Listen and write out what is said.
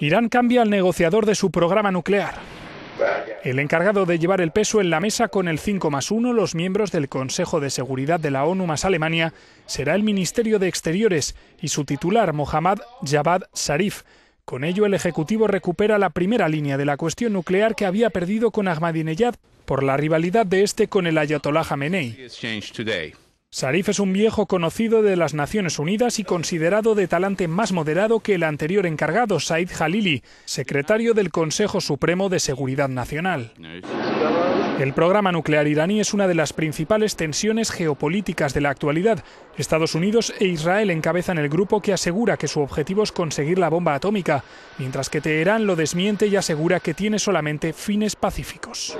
Irán cambia al negociador de su programa nuclear. El encargado de llevar el peso en la mesa con el 5 más 1, los miembros del Consejo de Seguridad de la ONU más Alemania, será el Ministerio de Exteriores y su titular, Mohammad Javad Sarif. Con ello, el Ejecutivo recupera la primera línea de la cuestión nuclear que había perdido con Ahmadinejad por la rivalidad de este con el Ayatollah Khamenei. Sarif es un viejo conocido de las Naciones Unidas y considerado de talante más moderado que el anterior encargado, Said Jalili, secretario del Consejo Supremo de Seguridad Nacional. El programa nuclear iraní es una de las principales tensiones geopolíticas de la actualidad. Estados Unidos e Israel encabezan el grupo que asegura que su objetivo es conseguir la bomba atómica, mientras que Teherán lo desmiente y asegura que tiene solamente fines pacíficos.